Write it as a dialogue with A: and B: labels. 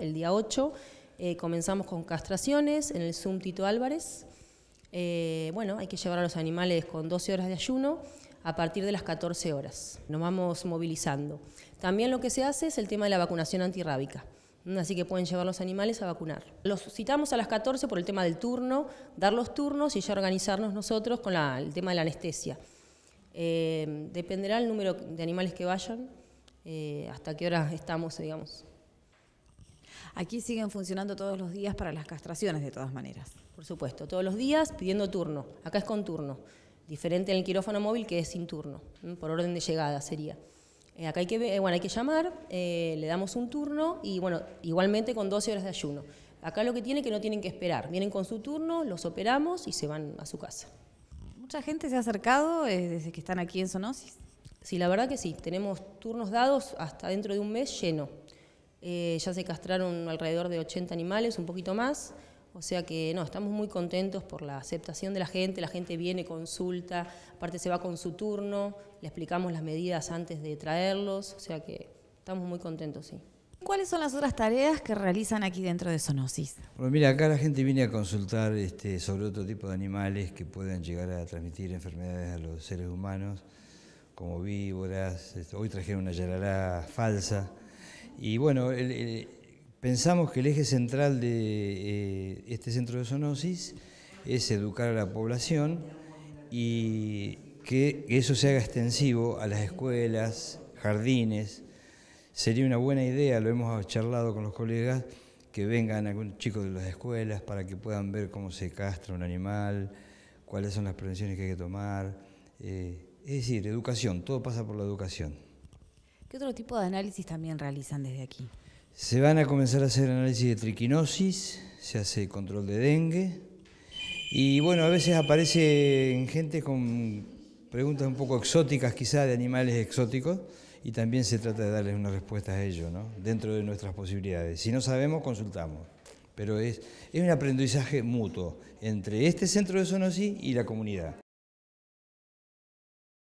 A: el día 8. Eh, comenzamos con castraciones en el Zoom Tito Álvarez. Eh, bueno, hay que llevar a los animales con 12 horas de ayuno a partir de las 14 horas. Nos vamos movilizando. También lo que se hace es el tema de la vacunación antirrábica. Mm, así que pueden llevar los animales a vacunar. Los citamos a las 14 por el tema del turno, dar los turnos y ya organizarnos nosotros con el tema de la anestesia. Eh, dependerá el número de animales que vayan, hasta qué hora estamos, digamos. Aquí siguen funcionando todos los días para las castraciones, de todas maneras. Por supuesto, todos los días pidiendo turno. Acá es con turno. Diferente en el quirófano móvil que es sin turno, por orden de llegada sería. Eh, acá hay que, eh, bueno, hay que llamar, eh, le damos un turno y bueno, igualmente con 12 horas de ayuno. Acá lo que tiene que no tienen que esperar, vienen con su turno, los operamos y se van a su casa. ¿Mucha gente se ha acercado desde que están aquí en Sonosis? Sí, la verdad que sí, tenemos turnos dados hasta dentro de un mes lleno. Eh, ya se castraron alrededor de 80 animales, un poquito más. O sea que no, estamos muy contentos por la aceptación de la gente, la gente viene, consulta, aparte se va con su turno, le explicamos las medidas antes de traerlos, o sea que estamos muy contentos, sí. ¿Cuáles son las otras tareas que realizan aquí dentro de Sonosis?
B: Bueno, mira, acá la gente viene a consultar este, sobre otro tipo de animales que pueden llegar a transmitir enfermedades a los seres humanos, como víboras. Este, hoy trajeron una yarará falsa y bueno, pensamos que el eje central de eh, este centro de zoonosis es educar a la población y que eso se haga extensivo a las escuelas, jardines. Sería una buena idea, lo hemos charlado con los colegas, que vengan algunos chicos de las escuelas para que puedan ver cómo se castra un animal, cuáles son las prevenciones que hay que tomar. Eh, es decir, educación, todo pasa por la educación.
A: ¿Qué otro tipo de análisis también realizan desde aquí?
B: Se van a comenzar a hacer análisis de triquinosis, se hace control de dengue y bueno, a veces aparecen gente con preguntas un poco exóticas quizás de animales exóticos y también se trata de darles una respuesta a ello, ¿no? dentro de nuestras posibilidades. Si no sabemos, consultamos. Pero es, un aprendizaje mutuo entre este centro de zoonosis y la comunidad.